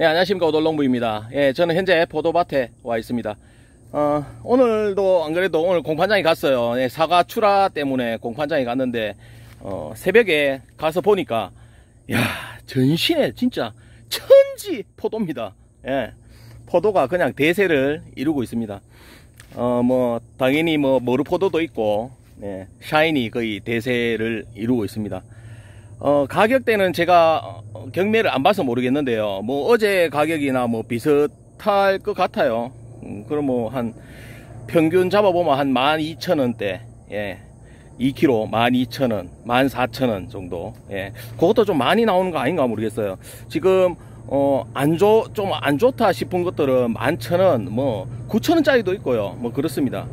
네, 안녕하십니까. 오돌농부입니다. 예, 저는 현재 포도밭에 와 있습니다. 어, 오늘도 안 그래도 오늘 공판장에 갔어요. 예, 사과 출하 때문에 공판장에 갔는데, 어, 새벽에 가서 보니까, 야 전신에 진짜 천지 포도입니다. 예, 포도가 그냥 대세를 이루고 있습니다. 어, 뭐, 당연히 뭐, 머루포도도 있고, 예, 네, 샤인이 거의 대세를 이루고 있습니다. 어, 가격대는 제가 어, 경매를 안 봐서 모르겠는데요. 뭐 어제 가격이나 뭐 비슷할 것 같아요. 음, 그럼 뭐 한 평균 잡아보면 한 12,000원대. 예. 2kg 12,000원, 14,000원 정도. 예. 그것도 좀 많이 나오는 거 아닌가 모르겠어요. 지금 어, 안 좋, 좀 안 좋다 싶은 것들은 11,000원, 뭐 9,000원짜리도 있고요. 뭐 그렇습니다.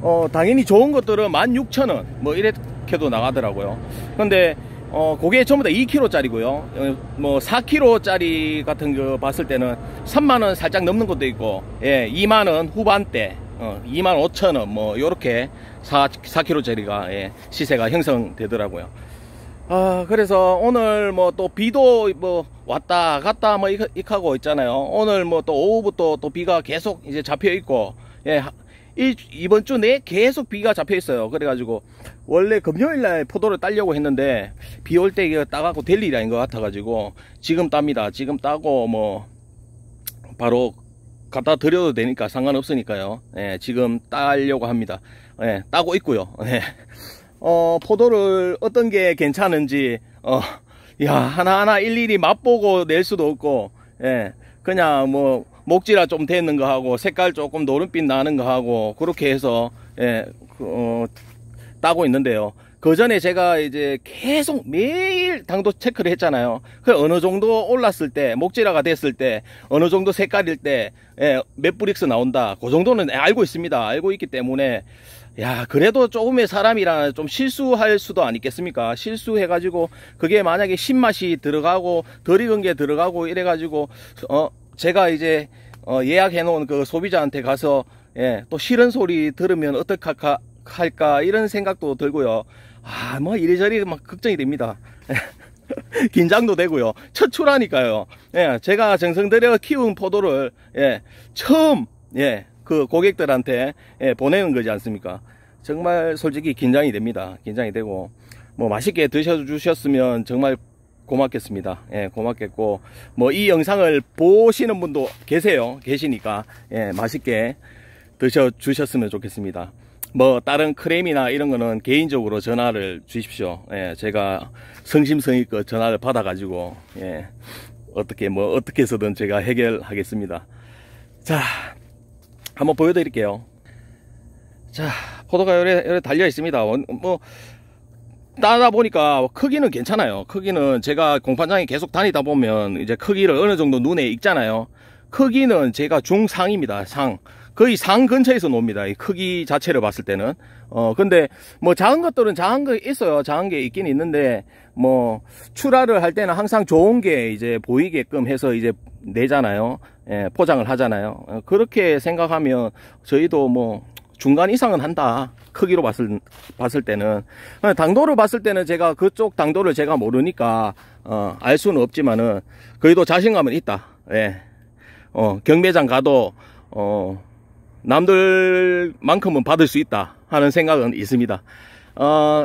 어, 당연히 좋은 것들은 16,000원 뭐 이렇게도 나가더라고요. 근데 어, 그게 전부 다 2kg짜리고요. 어, 뭐 4kg짜리 같은 거 봤을 때는 3만 원 살짝 넘는 것도 있고, 예, 2만 원 후반대, 어, 2만 5천 원, 뭐 요렇게 4, k g 짜리가 예, 시세가 형성되더라고요. 아, 그래서 오늘 뭐 또 비도 뭐 왔다 갔다 뭐 익, 익하고 있잖아요. 오늘 뭐 또 오후부터 또 비가 계속 이제 잡혀 있고, 예, 이, 이번 주 내에 계속 비가 잡혀 있어요 그래가지고 원래 금요일날 포도를 따려고 했는데 비 올때 이거 따갖고 될 일이 아닌 것 같아가지고 지금 땁니다 지금 따고 뭐 바로 갖다 드려도 되니까 상관없으니까요 예, 지금 따려고 합니다 예, 따고 있고요 예. 어, 포도를 어떤 게 괜찮은지 어, 야 하나하나 일일이 맛보고 낼 수도 없고 예, 그냥 뭐 목질화 좀 되는 거 하고 색깔 조금 노른빛 나는 거 하고 그렇게 해서 예, 그, 어, 따고 있는데요. 그 전에 제가 이제 계속 매일 당도 체크를 했잖아요. 그 어느 정도 올랐을 때, 목질화가 됐을 때, 어느 정도 색깔일 때, 예, 브릭스 나온다. 그 정도는 알고 있습니다. 알고 있기 때문에, 야, 그래도 조금의 사람이라 좀 실수할 수도 아니겠습니까? 실수해가지고, 그게 만약에 신맛이 들어가고, 덜 익은 게 들어가고, 이래가지고, 어, 제가 이제 어, 예약해놓은 그 소비자한테 가서 예, 또 싫은 소리 들으면 어떡할까 할까 이런 생각도 들고요. 아 뭐 이리저리 막 걱정이 됩니다. 긴장도 되고요. 첫 출하니까요. 예, 제가 정성들여 키운 포도를 예, 처음 예, 그 고객들한테 예, 보내는 거지 않습니까? 정말 솔직히 긴장이 됩니다. 긴장이 되고 뭐 맛있게 드셔 주셨으면 정말 고맙겠습니다. 예, 고맙겠고 뭐 이 영상을 보시는 분도 계세요. 계시니까 예, 맛있게 드셔 주셨으면 좋겠습니다. 뭐 다른 크림이나 이런 거는 개인적으로 전화를 주십시오. 예, 제가 성심성의껏 전화를 받아 가지고 예, 어떻게 뭐 어떻게 해서든 제가 해결하겠습니다. 자, 한번 보여드릴게요. 자, 포도가 요래, 요래 달려 있습니다. 뭐 따다 보니까 크기는 괜찮아요. 크기는 제가 공판장에 계속 다니다 보면 이제 크기를 어느 정도 눈에 익잖아요. 크기는 제가 중상입니다. 상. 거의 상 근처에서 놉니다. 이 크기 자체를 봤을 때는. 어, 근데 뭐 작은 것들은 작은 게 있어요. 작은 게 있긴 있는데 뭐 출하를 할 때는 항상 좋은 게 이제 보이게끔 해서 이제 내잖아요. 예, 포장을 하잖아요. 어, 그렇게 생각하면 저희도 뭐 중간 이상은 한다. 크기로 봤을, 봤을 때는. 어, 당도를 봤을 때는 제가 그쪽 당도를 제가 모르니까, 어, 알 수는 없지만은, 그래도 자신감은 있다. 예. 어, 경매장 가도, 어, 남들만큼은 받을 수 있다. 하는 생각은 있습니다. 어,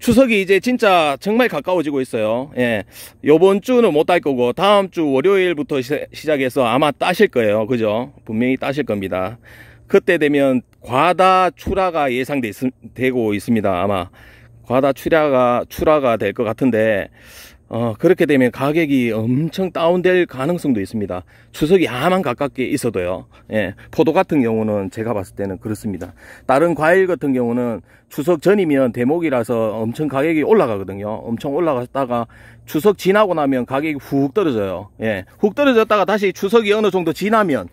추석이 이제 진짜 정말 가까워지고 있어요. 예. 요번 주는 못딸 거고, 다음 주 월요일부터 시작해서 아마 따실 거예요. 그죠? 분명히 따실 겁니다. 그때 되면 과다 출하가 예상되고 있습니다. 아마 과다 출하가 출하가 될것 같은데 어, 그렇게 되면 가격이 엄청 다운될 가능성도 있습니다. 추석이 야만 가깝게 있어도요. 예, 포도 같은 경우는 제가 봤을 때는 그렇습니다. 다른 과일 같은 경우는 추석 전이면 대목이라서 엄청 가격이 올라가거든요. 엄청 올라갔다가 추석 지나고 나면 가격이 훅 떨어져요. 예, 훅 떨어졌다가 다시 추석이 어느 정도 지나면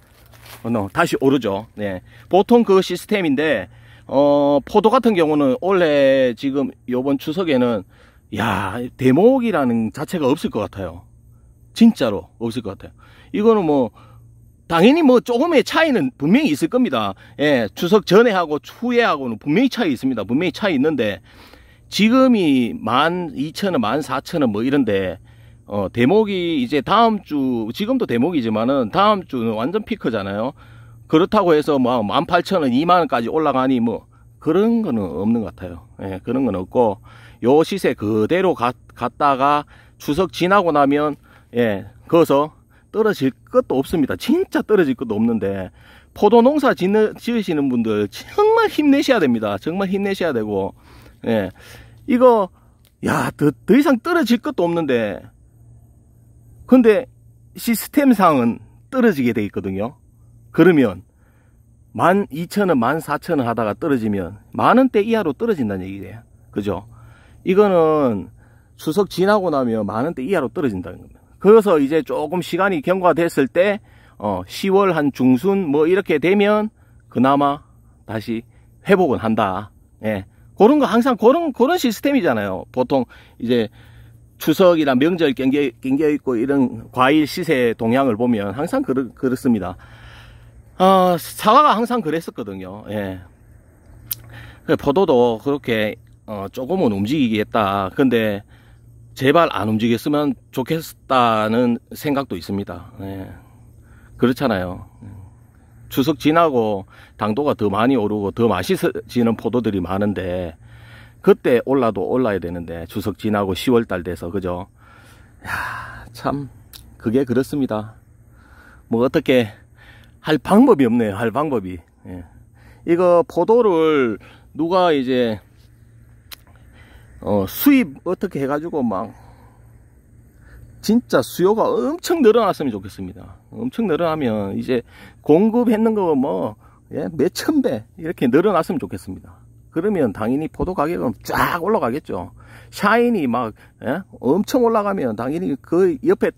어, 다시 오르죠. 네. 보통 그 시스템인데 어, 포도 같은 경우는 원래 지금 요번 추석에는 야 대목이라는 자체가 없을 것 같아요. 진짜로 없을 것 같아요. 이거는 뭐 당연히 뭐 조금의 차이는 분명히 있을 겁니다. 예, 추석 전에 하고 후에 하고는 분명히 차이 있습니다. 분명히 차이 있는데 지금이 만 이천 원, 만 사천 원 뭐 이런데 어, 대목이 이제 다음 주, 지금도 대목이지만은 다음 주는 완전 피크잖아요. 그렇다고 해서 뭐 18,000원, 2만원까지 올라가니 뭐 그런 거는 없는 것 같아요. 예, 그런 건 없고 요 시세 그대로 가, 갔다가 추석 지나고 나면 예, 거기서 떨어질 것도 없습니다. 진짜 떨어질 것도 없는데 포도 농사 짓는, 지으시는 분들 정말 힘내셔야 됩니다. 정말 힘내셔야 되고 예, 이거 야, 더, 더 이상 떨어질 것도 없는데 근데 시스템상은 떨어지게 돼 있거든요. 그러면 12,000원, 14,000원 하다가 떨어지면 만원대 이하로 떨어진다는 얘기예요. 그죠? 이거는 추석 지나고 나면 만원대 이하로 떨어진다는 겁니다. 그래서 이제 조금 시간이 경과됐을 때 어, 10월 한 중순 뭐 이렇게 되면 그나마 다시 회복은 한다. 예. 그런 거 항상 그런 그런 시스템이잖아요. 보통 이제 추석이나 명절 경계, 깽겨 있고 이런 과일 시세 동향을 보면 항상 그렇, 습니다 어, 사과가 항상 그랬었거든요. 예. 그 포도도 그렇게 어, 조금은 움직이겠다. 근데 제발 안 움직였으면 좋겠다는 생각도 있습니다. 예. 그렇잖아요. 추석 지나고 당도가 더 많이 오르고 더 맛있어지는 포도들이 많은데 그때 올라도 올라야 되는데 추석 지나고 10월달 돼서 그죠 야참 그게 그렇습니다 뭐 어떻게 할 방법이 없네요 할 방법이 예. 이거 포도를 누가 이제 어, 수입 어떻게 해가지고 막 진짜 수요가 엄청 늘어났으면 좋겠습니다. 엄청 늘어나면 이제 공급했는 거뭐 예, 몇천 배 이렇게 늘어났으면 좋겠습니다. 그러면 당연히 포도 가격은 쫙 올라가겠죠. 샤인이 막 예? 엄청 올라가면 당연히 그 옆에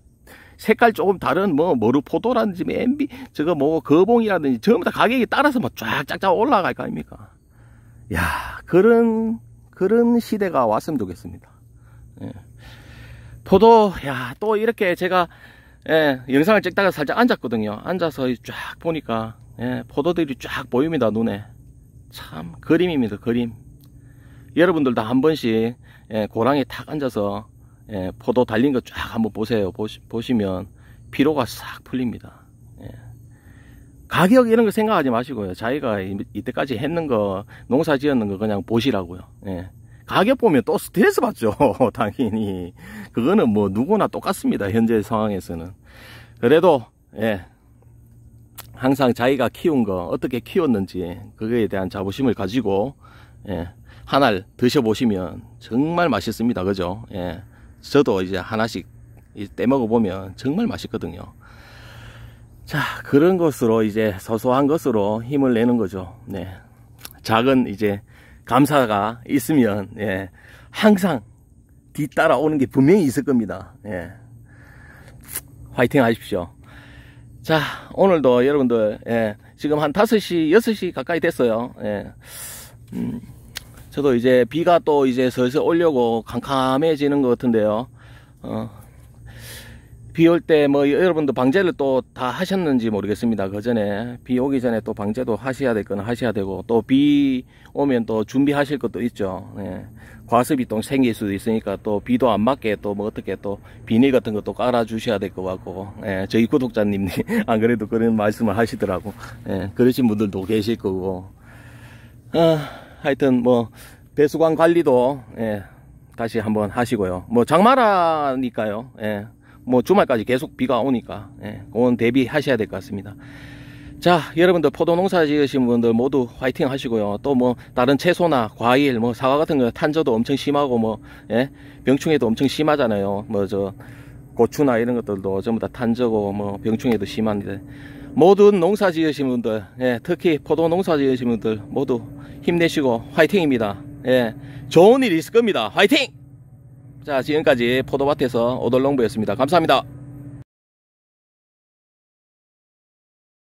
색깔 조금 다른 뭐 머루포도라든지 뭐 엠비 저거 뭐 거봉이라든지 전부 다 가격이 따라서 막 쫙쫙쫙 올라갈 거 아닙니까? 야 그런 그런 시대가 왔으면 좋겠습니다. 예. 포도 야 또 이렇게 제가 예, 영상을 찍다가 살짝 앉았거든요. 앉아서 쫙 보니까 예, 포도들이 쫙 보입니다 눈에. 참 그림입니다 그림 여러분들도 한 번씩 예, 고랑에 탁 앉아서 예, 포도 달린 거 쫙 한번 보세요 보시, 면 피로가 싹 풀립니다 예. 가격 이런 거 생각하지 마시고요 자기가 이때까지 했는 거 농사 지었는 거 그냥 보시라고요 가격 보면 또 스트레스 받죠 당연히 그거는 뭐 누구나 똑같습니다 현재 상황에서는 그래도 예 항상 자기가 키운 거 어떻게 키웠는지 그거에 대한 자부심을 가지고 예, 하나를 드셔보시면 정말 맛있습니다 그죠 예, 저도 이제 하나씩 떼먹어 보면 정말 맛있거든요 자 그런 것으로 이제 소소한 것으로 힘을 내는 거죠 네 작은 이제 감사가 있으면 예, 항상 뒤따라오는 게 분명히 있을 겁니다 예. 화이팅 하십시오 자, 오늘도 여러분들, 예, 지금 한 5시, 6시 가까이 됐어요. 예, 음, 저도 이제 비가 또 이제 슬슬 오려고 캄캄해지는 것 같은데요. 어, 비올때뭐 여러분도 방제를 또 다 하셨는지 모르겠습니다. 그 전에 비 오기 전에 또 방제도 하셔야 될건 하셔야 되고 또 비 오면 또 준비하실 것도 있죠. 예. 과습이 또 생길 수도 있으니까 또 비도 안 맞게 또 뭐 어떻게 또 비닐 같은 것도 깔아 주셔야 될 것 같고 예. 저희 구독자님 안 그래도 그런 말씀을 하시더라고. 예. 그러신 분들도 계실 거고. 아, 하여튼 뭐 배수관 관리도 예. 다시 한번 하시고요. 뭐 장마라니까요. 예. 뭐 주말까지 계속 비가 오니까 예, 그건 대비하셔야 될 것 같습니다. 자 여러분들 포도 농사 지으신 분들 모두 화이팅 하시고요 또 뭐 다른 채소나 과일 뭐 사과 같은 거 탄저도 엄청 심하고 뭐 예? 병충해도 엄청 심하잖아요 뭐 저 고추나 이런 것들도 전부 다 탄저고 뭐 병충해도 심한데 모든 농사 지으신 분들 예, 특히 포도 농사 지으신 분들 모두 힘내시고 화이팅입니다 예, 좋은 일 있을 겁니다 화이팅 자 지금까지 포도밭에서 오돌농부였습니다. 감사합니다.